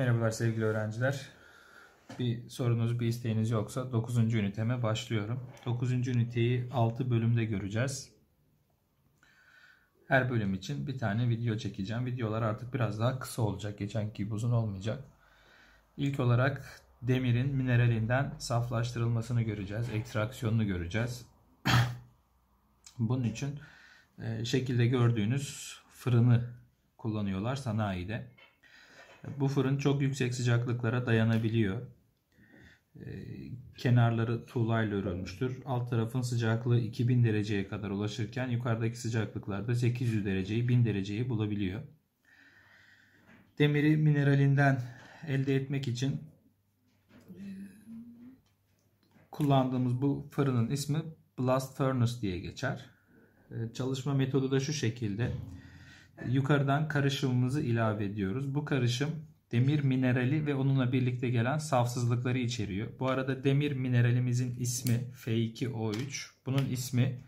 Merhabalar sevgili öğrenciler. Bir sorunuz, bir isteğiniz yoksa 9. üniteme başlıyorum. 9. üniteyi 6 bölümde göreceğiz. Her bölüm için bir tane video çekeceğim. Videolar artık biraz daha kısa olacak. Geçenki gibi uzun olmayacak. İlk olarak demirin mineralinden saflaştırılmasını göreceğiz. Ekstraksiyonunu göreceğiz. Bunun için e, şekilde gördüğünüz fırını kullanıyorlar sanayide. Bu fırın çok yüksek sıcaklıklara dayanabiliyor. Ee, kenarları tuğlayla örülmüştür. Alt tarafın sıcaklığı 2000 dereceye kadar ulaşırken yukarıdaki sıcaklıklarda 800 dereceyi 1000 dereceyi bulabiliyor. Demiri mineralinden elde etmek için e, kullandığımız bu fırının ismi Blast Furnace diye geçer. E, çalışma metodu da şu şekilde yukarıdan karışımımızı ilave ediyoruz. Bu karışım demir minerali ve onunla birlikte gelen safsızlıkları içeriyor. Bu arada demir mineralimizin ismi F2O3. Bunun ismi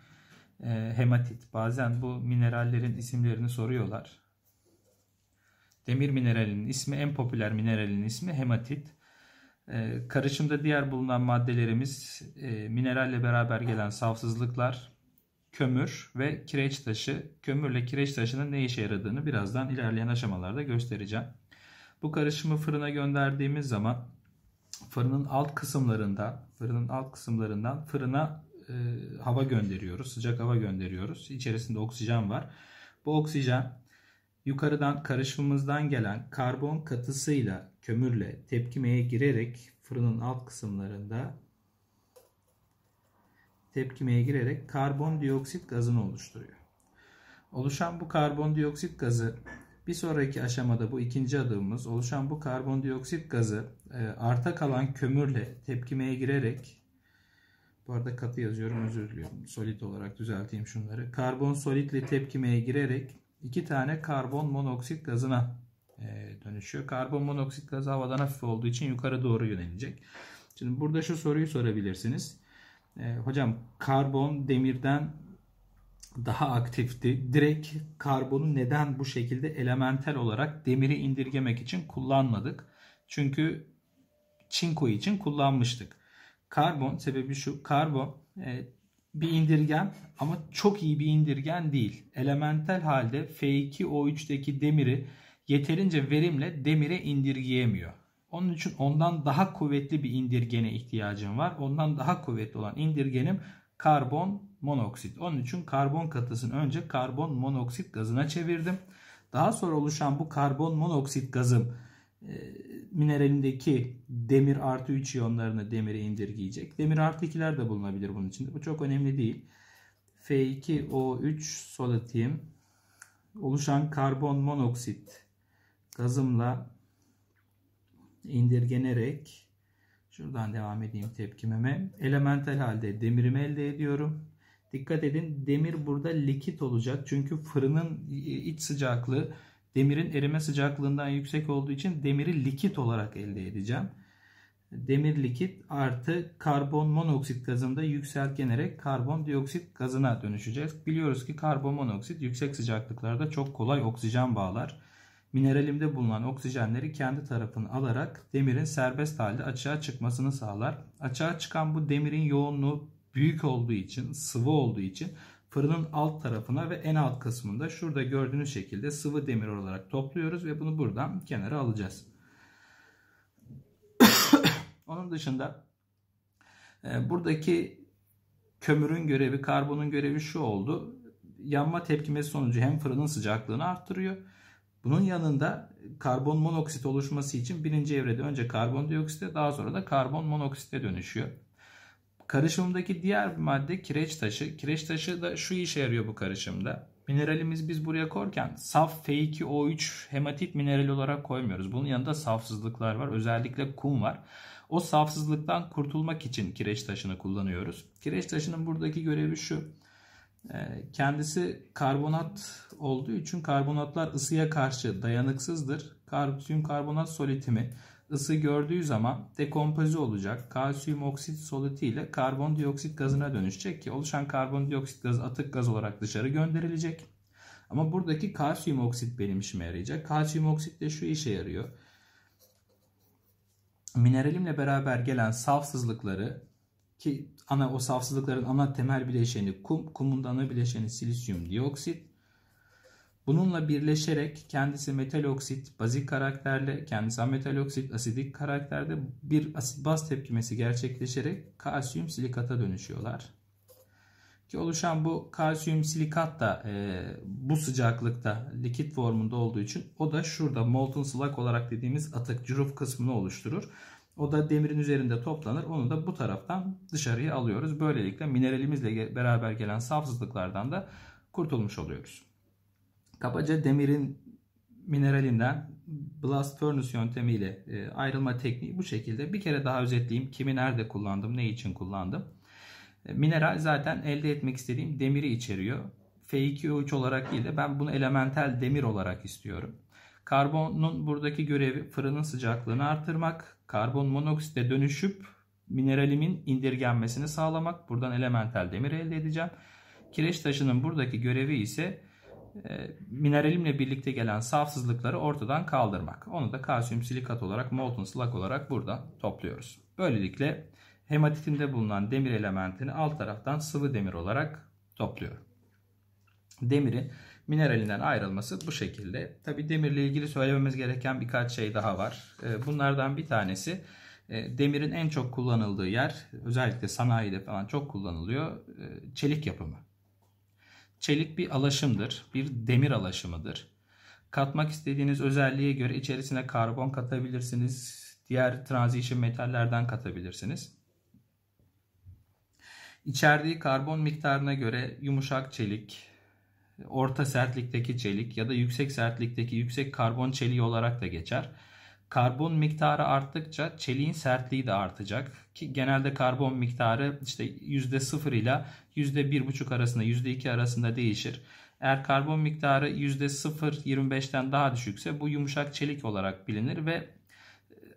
e, hematit. Bazen bu minerallerin isimlerini soruyorlar. Demir mineralinin ismi en popüler mineralin ismi hematit. E, karışımda diğer bulunan maddelerimiz e, mineralle beraber gelen safsızlıklar, kömür ve kireç taşı. Kömürle kireç taşının ne işe yaradığını birazdan ilerleyen aşamalarda göstereceğim. Bu karışımı fırına gönderdiğimiz zaman fırının alt kısımlarında, fırının alt kısımlarından fırına e, hava gönderiyoruz. Sıcak hava gönderiyoruz. İçerisinde oksijen var. Bu oksijen yukarıdan karışımımızdan gelen karbon katısıyla kömürle tepkimeye girerek fırının alt kısımlarında tepkimeye girerek karbondioksit gazını oluşturuyor. Oluşan bu karbondioksit gazı bir sonraki aşamada bu ikinci adımımız oluşan bu karbondioksit gazı e, arta kalan kömürle tepkimeye girerek bu arada katı yazıyorum özür diliyorum. solit olarak düzelteyim şunları. Karbon solitle tepkimeye girerek iki tane karbon monoksit gazına e, dönüşüyor. Karbon monoksit gazı havadan hafif olduğu için yukarı doğru yönelecek. Şimdi burada şu soruyu sorabilirsiniz. E, hocam karbon demirden daha aktifti. Direkt karbonu neden bu şekilde elementel olarak demiri indirgemek için kullanmadık? Çünkü çinko için kullanmıştık. Karbon sebebi şu. Karbon e, bir indirgen ama çok iyi bir indirgen değil. Elementel halde F2O3'teki demiri yeterince verimle demire indirgeyemiyor. Onun için ondan daha kuvvetli bir indirgene ihtiyacım var. Ondan daha kuvvetli olan indirgenim karbon monoksit. Onun için karbon katısını önce karbon monoksit gazına çevirdim. Daha sonra oluşan bu karbon monoksit gazım e, mineralindeki demir artı 3 iyonlarını demire indirgeyecek. Demir artı 2'ler de bulunabilir bunun içinde. Bu çok önemli değil. F2O3 solatium oluşan karbon monoksit gazımla indirgenerek şuradan devam edeyim tepkimeme. Elemental halde demirimi elde ediyorum. Dikkat edin demir burada likit olacak. Çünkü fırının iç sıcaklığı demirin erime sıcaklığından yüksek olduğu için demiri likit olarak elde edeceğim. Demir likit artı karbon monoksit gazında yükseltgenerek karbon dioksit gazına dönüşeceğiz. Biliyoruz ki karbon monoksit yüksek sıcaklıklarda çok kolay oksijen bağlar mineralimde bulunan oksijenleri kendi tarafını alarak demirin serbest halde açığa çıkmasını sağlar. Açığa çıkan bu demirin yoğunluğu büyük olduğu için, sıvı olduğu için fırının alt tarafına ve en alt kısmında şurada gördüğünüz şekilde sıvı demir olarak topluyoruz ve bunu buradan kenara alacağız. Onun dışında e, buradaki kömürün görevi, karbonun görevi şu oldu. Yanma tepkimesi sonucu hem fırının sıcaklığını arttırıyor bunun yanında karbon monoksit oluşması için birinci evrede önce karbondioksite daha sonra da karbon monoksite dönüşüyor. Karışımdaki diğer bir madde kireç taşı. Kireç taşı da şu işe yarıyor bu karışımda. Mineralimiz biz buraya korken saf F2O3 hematit minerali olarak koymuyoruz. Bunun yanında safsızlıklar var. Özellikle kum var. O safsızlıktan kurtulmak için kireç taşını kullanıyoruz. Kireç taşının buradaki görevi şu. Ee, kendisi karbonat olduğu için karbonatlar ısıya karşı dayanıksızdır. Kalsiyum karbonat solitimi ısı gördüğü zaman dekompoze olacak. Kalsiyum oksit solutu ile karbondioksit gazına dönüşecek ki oluşan karbondioksit gazı atık gaz olarak dışarı gönderilecek. Ama buradaki kalsiyum oksit benim işime yarayacak. Kalsiyum oksit de şu işe yarıyor. Mineralimle beraber gelen safsızlıkları ki ana o safsızlıkların ana temel bileşeni kum, kumun da ana bileşeni silisyum dioksit. Bununla birleşerek kendisi metal oksit bazik karakterle, kendisi metal oksit asidik karakterde bir asit baz tepkimesi gerçekleşerek kalsiyum silikata dönüşüyorlar. Ki oluşan bu kalsiyum silikat da e, bu sıcaklıkta likit formunda olduğu için o da şurada molten slag olarak dediğimiz atık cüruf kısmını oluşturur. O da demirin üzerinde toplanır. Onu da bu taraftan dışarıya alıyoruz. Böylelikle mineralimizle beraber gelen safsızlıklardan da kurtulmuş oluyoruz. Kabaca demirin mineralinden blast furnace yöntemiyle e, ayrılma tekniği bu şekilde. Bir kere daha özetleyeyim. Kimi nerede kullandım, ne için kullandım. E, mineral zaten elde etmek istediğim demiri içeriyor. F2O3 olarak değil de ben bunu elementel demir olarak istiyorum. Karbonun buradaki görevi fırının sıcaklığını artırmak, karbon monoksite dönüşüp mineralimin indirgenmesini sağlamak. Buradan elementel demir elde edeceğim. Kireç taşının buradaki görevi ise e, mineralimle birlikte gelen safsızlıkları ortadan kaldırmak. Onu da kalsiyum silikat olarak, molten slag olarak burada topluyoruz. Böylelikle hematitinde bulunan demir elementini alt taraftan sıvı demir olarak topluyorum. Demirin mineralinden ayrılması bu şekilde. Tabi demirle ilgili söylememiz gereken birkaç şey daha var. Ee, bunlardan bir tanesi e, demirin en çok kullanıldığı yer özellikle sanayide falan çok kullanılıyor e, çelik yapımı. Çelik bir alaşımdır, bir demir alaşımıdır. Katmak istediğiniz özelliğe göre içerisine karbon katabilirsiniz, diğer transition metallerden katabilirsiniz. İçerdiği karbon miktarına göre yumuşak çelik, orta sertlikteki çelik ya da yüksek sertlikteki yüksek karbon çeliği olarak da geçer. Karbon miktarı arttıkça çeliğin sertliği de artacak ki genelde karbon miktarı işte %0 ile %1,5 arasında %2 arasında değişir. Eğer karbon miktarı %0,25'ten daha düşükse bu yumuşak çelik olarak bilinir ve e,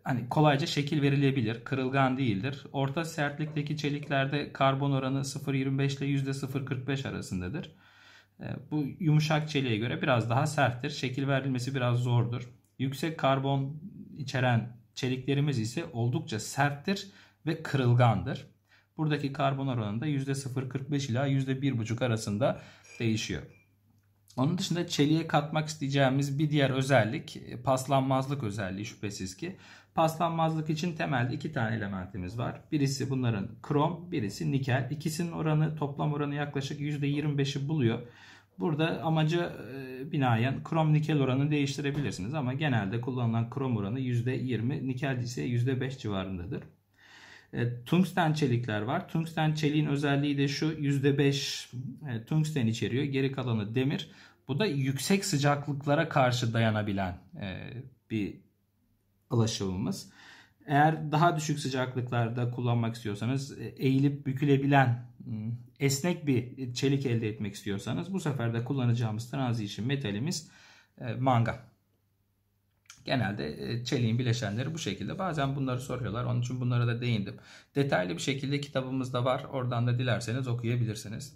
hani kolayca şekil verilebilir. Kırılgan değildir. Orta sertlikteki çeliklerde karbon oranı 0,25 ile %0,45 arasındadır. Ee, bu yumuşak çeliğe göre biraz daha serttir. Şekil verilmesi biraz zordur. Yüksek karbon içeren çeliklerimiz ise oldukça serttir ve kırılgandır. Buradaki karbon oranında da %0.45 ila %1.5 arasında değişiyor. Onun dışında çeliğe katmak isteyeceğimiz bir diğer özellik e, paslanmazlık özelliği şüphesiz ki. Paslanmazlık için temelde iki tane elementimiz var. Birisi bunların krom, birisi nikel. İkisinin oranı toplam oranı yaklaşık %25'i buluyor. Burada amacı e, krom nikel oranını değiştirebilirsiniz ama genelde kullanılan krom oranı %20, nikel ise %5 civarındadır. E, tungsten çelikler var. Tungsten çeliğin özelliği de şu %5 e, tungsten içeriyor. Geri kalanı demir. Bu da yüksek sıcaklıklara karşı dayanabilen e, bir ulaşımımız. Eğer daha düşük sıcaklıklarda kullanmak istiyorsanız e, eğilip bükülebilen hmm, esnek bir çelik elde etmek istiyorsanız bu sefer de kullanacağımız transition metalimiz mangan. Genelde e, çeliğin bileşenleri bu şekilde. Bazen bunları soruyorlar. Onun için bunlara da değindim. Detaylı bir şekilde kitabımızda var. Oradan da dilerseniz okuyabilirsiniz.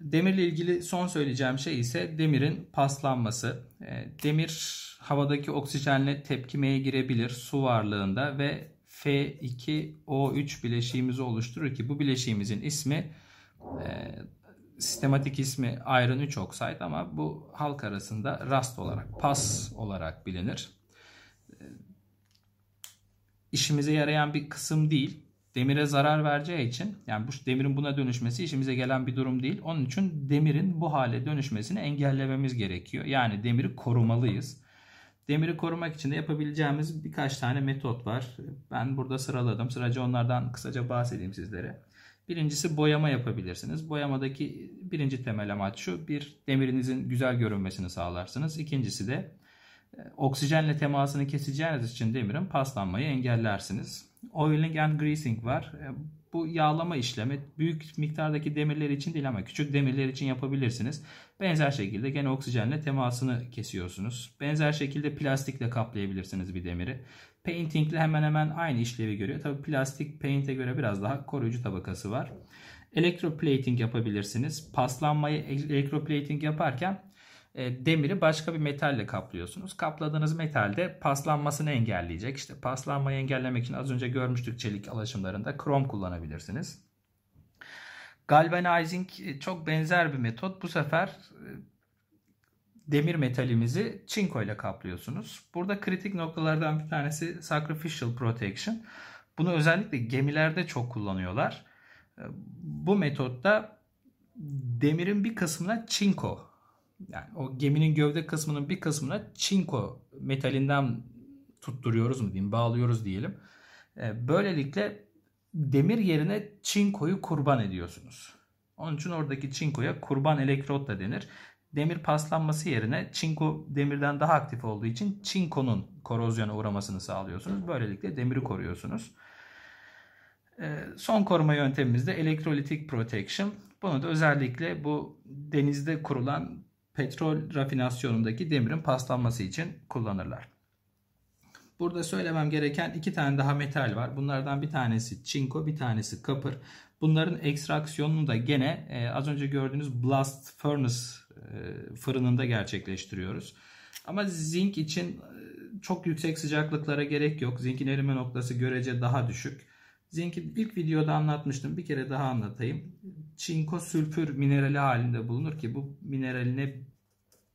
Demirle ilgili son söyleyeceğim şey ise demirin paslanması. E, demir havadaki oksijenle tepkimeye girebilir su varlığında ve F2O3 bileşiğimizi oluşturur ki bu bileşiğimizin ismi e, sistematik ismi Iron 3 oksayt ama bu halk arasında rast olarak, pas olarak bilinir. Ee, işimize yarayan bir kısım değil. Demire zarar vereceği için yani bu demirin buna dönüşmesi işimize gelen bir durum değil. Onun için demirin bu hale dönüşmesini engellememiz gerekiyor. Yani demiri korumalıyız. Demiri korumak için de yapabileceğimiz birkaç tane metot var. Ben burada sıraladım. Sıraca onlardan kısaca bahsedeyim sizlere. Birincisi boyama yapabilirsiniz. Boyamadaki birinci temel amaç şu. Bir, demirinizin güzel görünmesini sağlarsınız. İkincisi de e, oksijenle temasını keseceğiniz için demirin paslanmayı engellersiniz oiling and greasing var. E, bu yağlama işlemi büyük miktardaki demirler için değil ama küçük demirler için yapabilirsiniz. Benzer şekilde gene oksijenle temasını kesiyorsunuz. Benzer şekilde plastikle kaplayabilirsiniz bir demiri. Painting ile hemen hemen aynı işlevi görüyor. Tabi plastik paint'e göre biraz daha koruyucu tabakası var. Electroplating yapabilirsiniz. Paslanmayı e, electroplating yaparken e, demiri başka bir metalle kaplıyorsunuz. Kapladığınız metal de paslanmasını engelleyecek. İşte paslanmayı engellemek için az önce görmüştük çelik alaşımlarında krom kullanabilirsiniz. Galvanizing e, çok benzer bir metot. Bu sefer e, demir metalimizi çinko ile kaplıyorsunuz. Burada kritik noktalardan bir tanesi sacrificial protection. Bunu özellikle gemilerde çok kullanıyorlar. Bu metotta demirin bir kısmına çinko yani o geminin gövde kısmının bir kısmına çinko metalinden tutturuyoruz mu diyeyim, bağlıyoruz diyelim. Ee, böylelikle demir yerine çinkoyu kurban ediyorsunuz. Onun için oradaki çinkoya kurban elektrot da denir. Demir paslanması yerine çinko demirden daha aktif olduğu için çinkonun korozyona uğramasını sağlıyorsunuz. Böylelikle demiri koruyorsunuz. Ee, son koruma yöntemimiz de elektrolitik protection. Bunu da özellikle bu denizde kurulan petrol rafinasyonundaki demirin paslanması için kullanırlar. Burada söylemem gereken iki tane daha metal var. Bunlardan bir tanesi çinko, bir tanesi kapır. Bunların ekstraksiyonunu da gene e, az önce gördüğünüz blast furnace e, fırınında gerçekleştiriyoruz. Ama zinc için e, çok yüksek sıcaklıklara gerek yok. Zinkin erime noktası görece daha düşük. Zinki ilk videoda anlatmıştım. Bir kere daha anlatayım. Çinko sülfür minerali halinde bulunur ki bu mineraline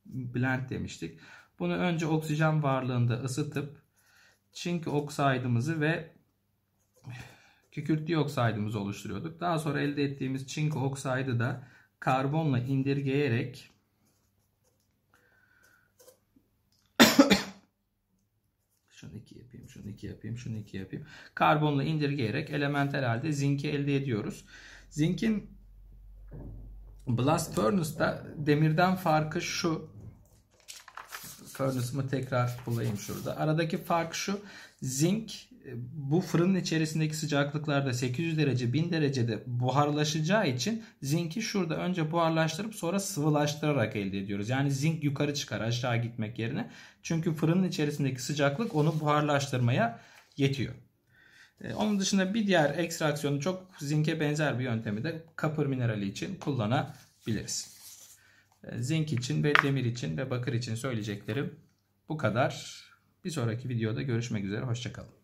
blend demiştik. Bunu önce oksijen varlığında ısıtıp çinko oksaydımızı ve kükürt dioksaytımızı oluşturuyorduk. Daha sonra elde ettiğimiz çinko oksaydı da karbonla indirgeyerek şunu iki şunu iki yapayım, şunu iki yapayım. Karbonla indirgeyerek elementel halde zinki elde ediyoruz. Zinkin blast furnace'da demirden farkı şu. Furnace'ımı tekrar bulayım şurada. Aradaki fark şu. Zinc e, bu fırının içerisindeki sıcaklıklarda 800 derece 1000 derecede buharlaşacağı için zinki şurada önce buharlaştırıp sonra sıvılaştırarak elde ediyoruz. Yani zinc yukarı çıkar aşağı gitmek yerine. Çünkü fırının içerisindeki sıcaklık onu buharlaştırmaya yetiyor. E, onun dışında bir diğer ekstraksiyonu çok zinke benzer bir yöntemi de kapır minerali için kullanabiliriz. E, zinc için ve demir için ve bakır için söyleyeceklerim bu kadar. Bir sonraki videoda görüşmek üzere. Hoşçakalın.